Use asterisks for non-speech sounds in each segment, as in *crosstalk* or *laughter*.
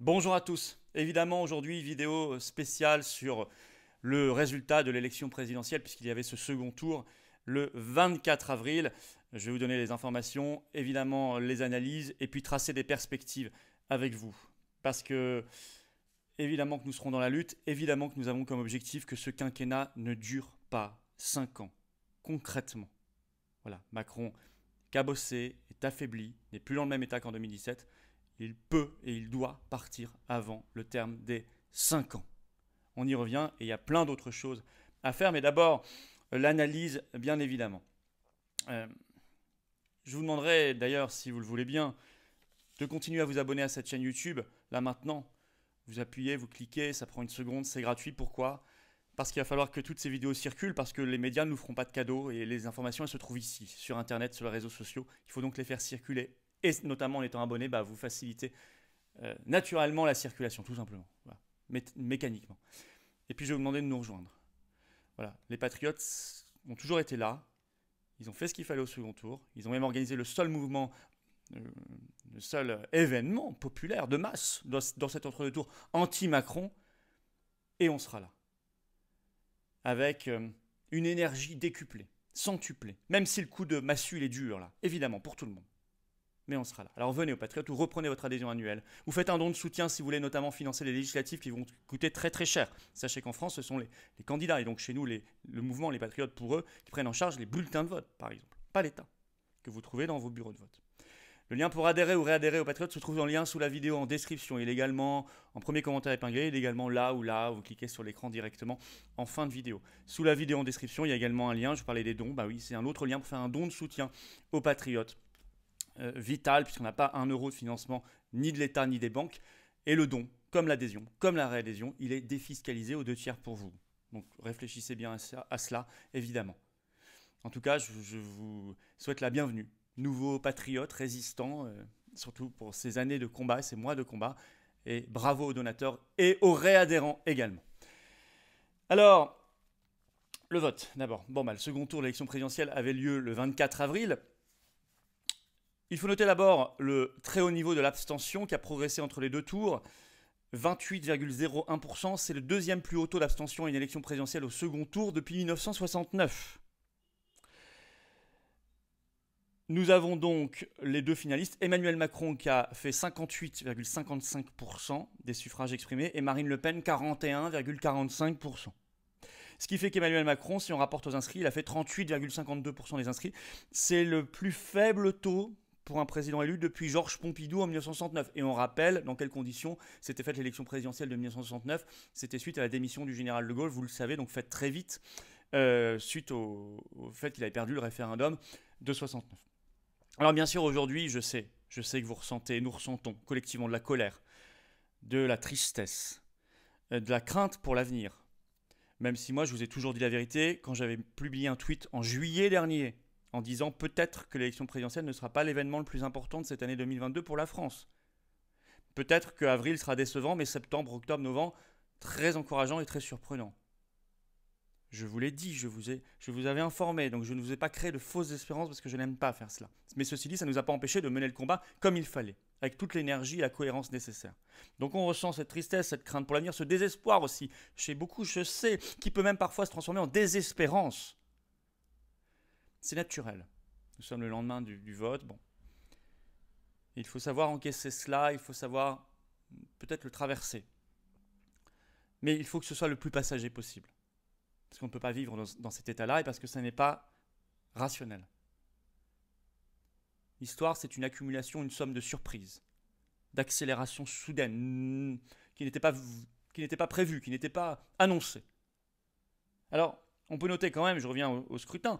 Bonjour à tous. Évidemment, aujourd'hui, vidéo spéciale sur le résultat de l'élection présidentielle, puisqu'il y avait ce second tour le 24 avril. Je vais vous donner les informations, évidemment les analyses, et puis tracer des perspectives avec vous. Parce que, évidemment que nous serons dans la lutte, évidemment que nous avons comme objectif que ce quinquennat ne dure pas 5 ans, concrètement. Voilà, Macron cabossé, est affaibli, n'est plus dans le même état qu'en 2017 il peut et il doit partir avant le terme des 5 ans. On y revient et il y a plein d'autres choses à faire, mais d'abord l'analyse, bien évidemment. Euh, je vous demanderai d'ailleurs, si vous le voulez bien, de continuer à vous abonner à cette chaîne YouTube. Là maintenant, vous appuyez, vous cliquez, ça prend une seconde, c'est gratuit. Pourquoi Parce qu'il va falloir que toutes ces vidéos circulent, parce que les médias ne nous feront pas de cadeaux et les informations, elles se trouvent ici, sur Internet, sur les réseaux sociaux. Il faut donc les faire circuler et notamment en étant abonné, bah, vous facilitez euh, naturellement la circulation, tout simplement, mécaniquement. Et puis je vais vous demander de nous rejoindre. Voilà, les patriotes ont toujours été là, ils ont fait ce qu'il fallait au second tour, ils ont même organisé le seul mouvement, euh, le seul événement populaire de masse dans, cet entre-deux tours anti-Macron, et on sera là. Avec euh, une énergie décuplée, centuplée, même si le coup de massue il est dur là, évidemment, pour tout le monde mais on sera là. Alors venez au Patriotes ou reprenez votre adhésion annuelle. Vous faites un don de soutien si vous voulez notamment financer les législatives qui vont coûter très très cher. Sachez qu'en France, ce sont les, candidats et donc chez nous, le mouvement Les Patriotes pour eux, qui prennent en charge les bulletins de vote, par exemple, pas l'État, que vous trouvez dans vos bureaux de vote. Le lien pour adhérer ou réadhérer aux Patriotes se trouve dans le lien sous la vidéo en description. Il est également en premier commentaire épinglé, il est également là ou là, vous cliquez sur l'écran directement en fin de vidéo. Sous la vidéo en description, il y a également un lien, je vous parlais des dons, bah oui, c'est un autre lien pour faire un don de soutien aux Patriotes euh, vital puisqu'on n'a pas un euro de financement ni de l'État ni des banques. Et le don, comme l'adhésion, comme la réadhésion, il est défiscalisé aux deux tiers pour vous. Donc réfléchissez bien à, cela, évidemment. En tout cas, je, vous souhaite la bienvenue. Nouveau patriote, résistant, euh, surtout pour ces années de combat, ces mois de combat. Et bravo aux donateurs et aux réadhérents également. Alors, le vote d'abord. Bon, ben le second tour de l'élection présidentielle avait lieu le 24 avril. Il faut noter d'abord le très haut niveau de l'abstention qui a progressé entre les deux tours. 28,01%, c'est le deuxième plus haut taux d'abstention à une élection présidentielle au second tour depuis 1969. Nous avons donc les deux finalistes, Emmanuel Macron qui a fait 58,55% des suffrages exprimés et Marine Le Pen 41,45%. Ce qui fait qu'Emmanuel Macron, si on rapporte aux inscrits, il a fait 38,52% des inscrits. C'est le plus faible taux pour un président élu depuis Georges Pompidou en 1969. Et on rappelle dans quelles conditions s'était faite l'élection présidentielle de 1969. C'était suite à la démission du général de Gaulle, vous le savez, donc faites très vite, euh, suite au, fait qu'il avait perdu le référendum de 1969. Alors bien sûr, aujourd'hui, je sais, je sais que vous ressentez, nous ressentons collectivement de la colère, de la tristesse, euh, de la crainte pour l'avenir. Même si moi, je vous ai toujours dit la vérité, quand j'avais publié un tweet en juillet dernier, en disant peut-être que l'élection présidentielle ne sera pas l'événement le plus important de cette année 2022 pour la France. Peut-être que avril sera décevant, mais septembre, octobre, novembre, très encourageant et très surprenant. Je vous l'ai dit, je vous, ai, je vous avais informé, donc je ne vous ai pas créé de fausses espérances parce que je n'aime pas faire cela. Mais ceci dit, ça ne nous a pas empêché de mener le combat comme il fallait, avec toute l'énergie et la cohérence nécessaires. Donc on ressent cette tristesse, cette crainte pour l'avenir, ce désespoir aussi, chez beaucoup, je sais, qui peut même parfois se transformer en désespérance. C'est naturel. Nous sommes le lendemain du, vote. Bon. Il faut savoir encaisser cela, il faut savoir peut-être le traverser. Mais il faut que ce soit le plus passager possible. Parce qu'on ne peut pas vivre dans, cet état-là et parce que ça n'est pas rationnel. L'histoire, c'est une accumulation, une somme de surprises, d'accélérations soudaines, qui n'étaient pas, qui pas prévues, qui n'étaient pas annoncées. Alors, on peut noter quand même, je reviens au scrutin,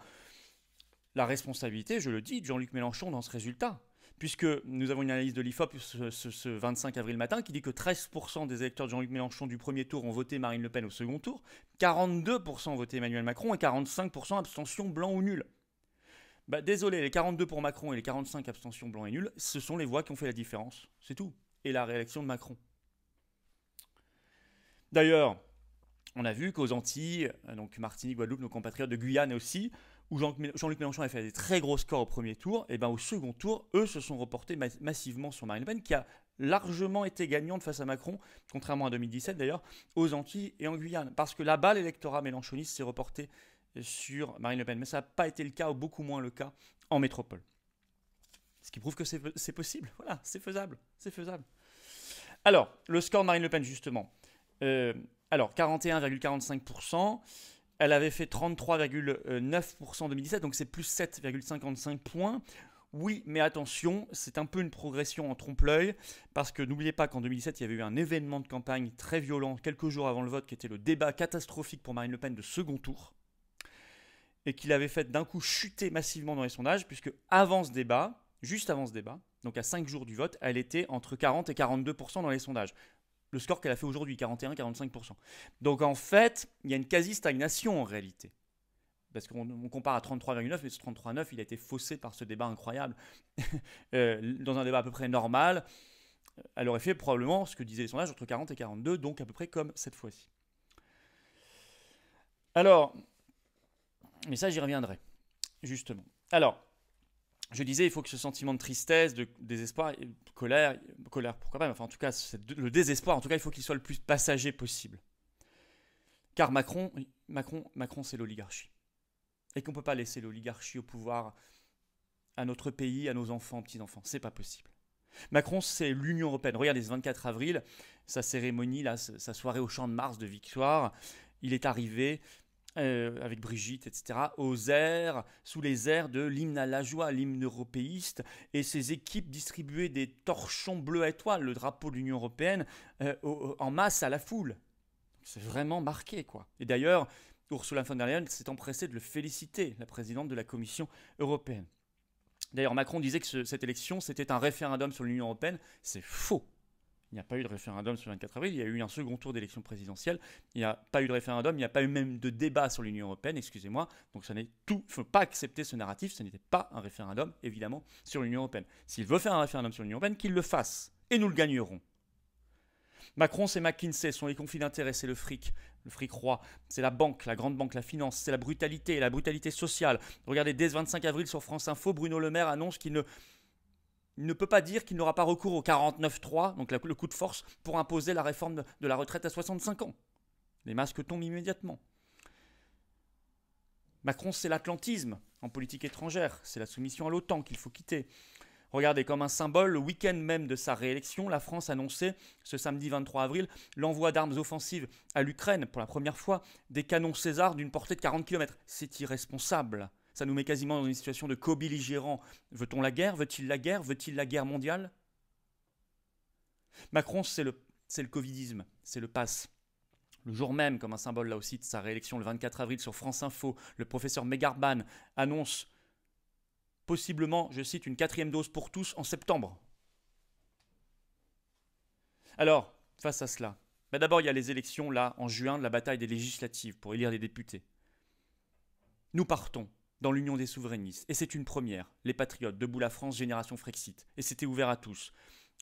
la responsabilité, je le dis, de Jean-Luc Mélenchon dans ce résultat. Puisque nous avons une analyse de l'IFOP ce, 25 avril matin qui dit que 13% des électeurs de Jean-Luc Mélenchon du premier tour ont voté Marine Le Pen au second tour, 42% ont voté Emmanuel Macron et 45% abstention blanc ou nul. Bah, désolé, les 42 pour Macron et les 45 abstention blanc et nul, ce sont les voix qui ont fait la différence. C'est tout. Et la réélection de Macron. D'ailleurs, on a vu qu'aux Antilles, euh, donc Martinique, Guadeloupe, nos compatriotes de Guyane aussi, où Jean-Luc Mélenchon avait fait des très gros scores au premier tour, et eh ben au second tour, eux se sont reportés massivement sur Marine Le Pen, qui a largement été gagnante face à Macron, contrairement à 2017 d'ailleurs, aux Antilles et en Guyane. Parce que là-bas, l'électorat mélenchoniste s'est reporté euh, sur Marine Le Pen. Mais ça n'a pas été le cas, ou beaucoup moins le cas, en métropole. Ce qui prouve que c'est possible. Voilà, c'est faisable. C'est faisable. Alors, le score de Marine Le Pen, justement. Euh, alors, 41,45%. Elle avait fait 33,9% en 2017, donc c'est plus 7,55 points. Oui, mais attention, c'est un peu une progression en trompe-l'œil, parce que n'oubliez pas qu'en 2017, il y avait eu un événement de campagne très violent quelques jours avant le vote, qui était le débat catastrophique pour Marine Le Pen de second tour, et qu'il avait fait d'un coup chuter massivement dans les sondages, puisque avant ce débat, juste avant ce débat, donc à 5 jours du vote, elle était entre 40 et 42% dans les sondages le score qu'elle a fait aujourd'hui, 41-45%. Donc en fait, il y a une quasi-stagnation en réalité. Parce qu'on compare à 33,9, mais ce 33,9, il a été faussé par ce débat incroyable. *laughs* Euh, dans un débat à peu près normal, elle aurait fait probablement ce que disaient les sondages entre 40 et 42, donc à peu près comme cette fois-ci. Alors, mais ça, j'y reviendrai, justement. Alors, je disais, il faut que ce sentiment de tristesse, de désespoir, de colère, colère, pourquoi pas, enfin, en tout cas, le désespoir, en tout cas, il faut qu'il soit le plus passager possible. Car Macron, Macron, Macron c'est l'oligarchie. Et qu'on ne peut pas laisser l'oligarchie au pouvoir à notre pays, à nos enfants, petits-enfants. C'est pas possible. Macron, c'est l'Union européenne. Regardez ce 24 avril, sa cérémonie, là, sa soirée au Champ de Mars de victoire. Il est arrivé, euh, avec Brigitte, etc., aux airs, sous les airs de l'hymne à la joie, l'hymne européiste, et ses équipes distribuaient des torchons bleus à étoiles, le drapeau de l'Union européenne, euh, en masse à la foule. C'est vraiment marqué, quoi. Et d'ailleurs, Ursula von der Leyen s'est empressée de le féliciter, la présidente de la Commission européenne. D'ailleurs, Macron disait que cette élection, c'était un référendum sur l'Union européenne. C'est faux il n'y a pas eu de référendum sur le 24 avril, il y a eu un second tour d'élection présidentielle, il n'y a pas eu de référendum, il n'y a pas eu même de débat sur l'Union européenne, excusez-moi, donc ça n'est tout, il ne faut pas accepter ce narratif, ce n'était pas un référendum, évidemment, sur l'Union européenne. S'il veut faire un référendum sur l'Union européenne, qu'il le fasse, et nous le gagnerons. Macron, c'est McKinsey, sont les conflits d'intérêts, c'est le fric, le fric roi, c'est la banque, la grande banque, la finance, c'est la brutalité, la brutalité sociale. Regardez, dès le 25 avril sur France Info, Bruno Le Maire annonce qu'il ne il ne peut pas dire qu'il n'aura pas recours au 49-3, donc le coup de force, pour imposer la réforme de la retraite à 65 ans. Les masques tombent immédiatement. Macron, c'est l'atlantisme en politique étrangère, c'est la soumission à l'OTAN qu'il faut quitter. Regardez, comme un symbole, le week-end même de sa réélection, la France annonçait, ce samedi 23 avril, l'envoi d'armes offensives à l'Ukraine, pour la première fois, des canons César d'une portée de 40 km. C'est irresponsable. Ça nous met quasiment dans une situation de co-belligérant. Veut-on la guerre Veut-il la guerre Veut-il la guerre mondiale Macron, c'est le, le Covidisme, c'est le pass. Le jour même, comme un symbole là aussi de sa réélection le 24 avril sur France Info, le professeur Megarban annonce possiblement, je cite, une quatrième dose pour tous en septembre. Alors, face à cela, bah d'abord il y a les élections là en juin, de la bataille des législatives pour élire les députés. Nous partons dans l'Union des souverainistes. Et c'est une première. Les Patriotes, Debout la France, Génération Frexit. Et c'était ouvert à tous.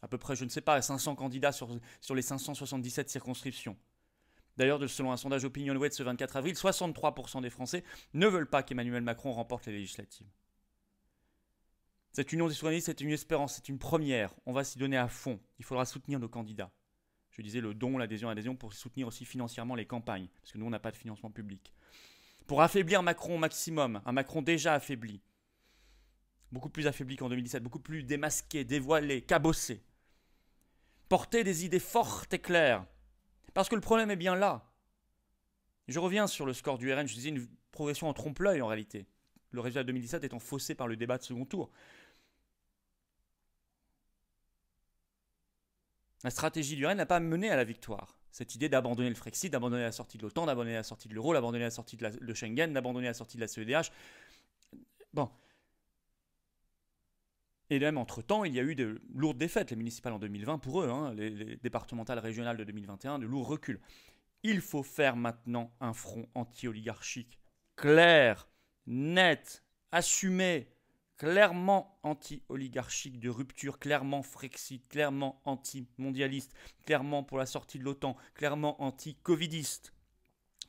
À peu près, je ne sais pas, 500 candidats sur, les 577 circonscriptions. D'ailleurs, selon un sondage Opinion de ce 24 avril, 63% des Français ne veulent pas qu'Emmanuel Macron remporte les législatives. Cette union des souverainistes, c'est une espérance, c'est une première. On va s'y donner à fond. Il faudra soutenir nos candidats. Je disais le don, l'adhésion, l'adhésion pour soutenir aussi financièrement les campagnes, parce que nous, on n'a pas de financement public pour affaiblir Macron au maximum, un Macron déjà affaibli, beaucoup plus affaibli qu'en 2017, beaucoup plus démasqué, dévoilé, cabossé. Porter des idées fortes et claires, parce que le problème est bien là. Je reviens sur le score du RN, je disais une progression en trompe-l'œil en réalité, le résultat de 2017 étant faussé par le débat de second tour. La stratégie du RN n'a pas mené à la victoire cette idée d'abandonner le Frexit, d'abandonner la sortie de l'OTAN, d'abandonner la sortie de l'euro, d'abandonner la sortie de, la, Schengen, d'abandonner la sortie de la CEDH. Bon. Et même entre-temps, il y a eu de lourdes défaites, les municipales en 2020 pour eux, hein, les, les, départementales régionales de 2021, de lourds reculs. Il faut faire maintenant un front anti-oligarchique clair, net, assumé, clairement anti-oligarchique, de rupture, clairement frexit, clairement anti-mondialiste, clairement pour la sortie de l'OTAN, clairement anti-covidiste,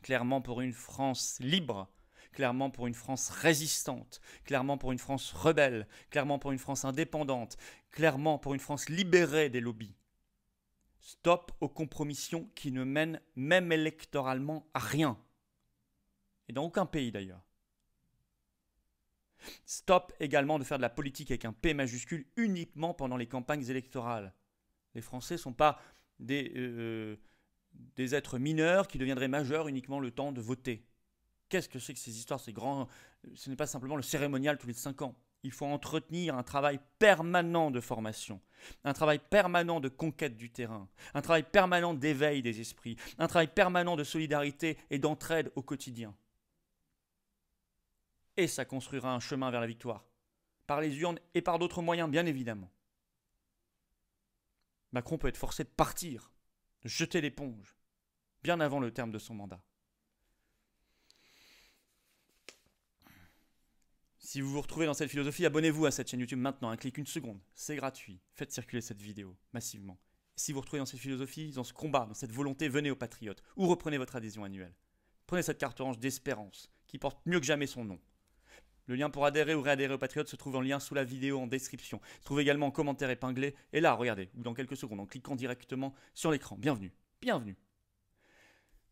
clairement pour une France libre, clairement pour une France résistante, clairement pour une France rebelle, clairement pour une France indépendante, clairement pour une France libérée des lobbies. Stop aux compromissions qui ne mènent même électoralement à rien. Et dans aucun pays d'ailleurs. Stop également de faire de la politique avec un P majuscule uniquement pendant les campagnes électorales. Les Français ne sont pas euh, des, êtres mineurs qui deviendraient majeurs uniquement le temps de voter. Qu'est-ce que c'est que ces histoires, ces grands... Ce n'est pas simplement le cérémonial tous les cinq ans. Il faut entretenir un travail permanent de formation, un travail permanent de conquête du terrain, un travail permanent d'éveil des esprits, un travail permanent de solidarité et d'entraide au quotidien et ça construira un chemin vers la victoire. Par les urnes et par d'autres moyens, bien évidemment. Macron peut être forcé de partir, de jeter l'éponge, bien avant le terme de son mandat. Si vous vous retrouvez dans cette philosophie, abonnez-vous à cette chaîne YouTube maintenant, un clic, une seconde, c'est gratuit. Faites circuler cette vidéo massivement. Si vous vous retrouvez dans cette philosophie, dans ce combat, dans cette volonté, venez aux Patriotes ou reprenez votre adhésion annuelle. Prenez cette carte orange d'espérance qui porte mieux que jamais son nom. Le lien pour adhérer ou réadhérer aux Patriotes se trouve en lien sous la vidéo en description. Se trouve également en commentaire épinglé. Et là, regardez, ou dans quelques secondes, en cliquant directement sur l'écran. Bienvenue. Bienvenue.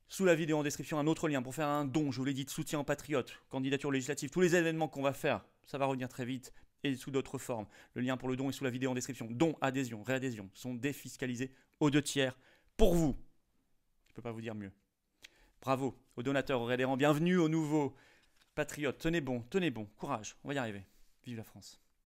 Sous la vidéo en description, un autre lien pour faire un don, je vous l'ai dit, de soutien au Patriote, candidature législative, tous les événements qu'on va faire, ça va revenir très vite et sous d'autres formes. Le lien pour le don est sous la vidéo en description. Don, adhésion, réadhésion sont défiscalisés aux deux tiers pour vous. Je ne peux pas vous dire mieux. Bravo aux donateurs, aux réadhérents, bienvenue aux nouveaux. Patriotes, tenez bon, tenez bon, courage, on va y arriver. Vive la France.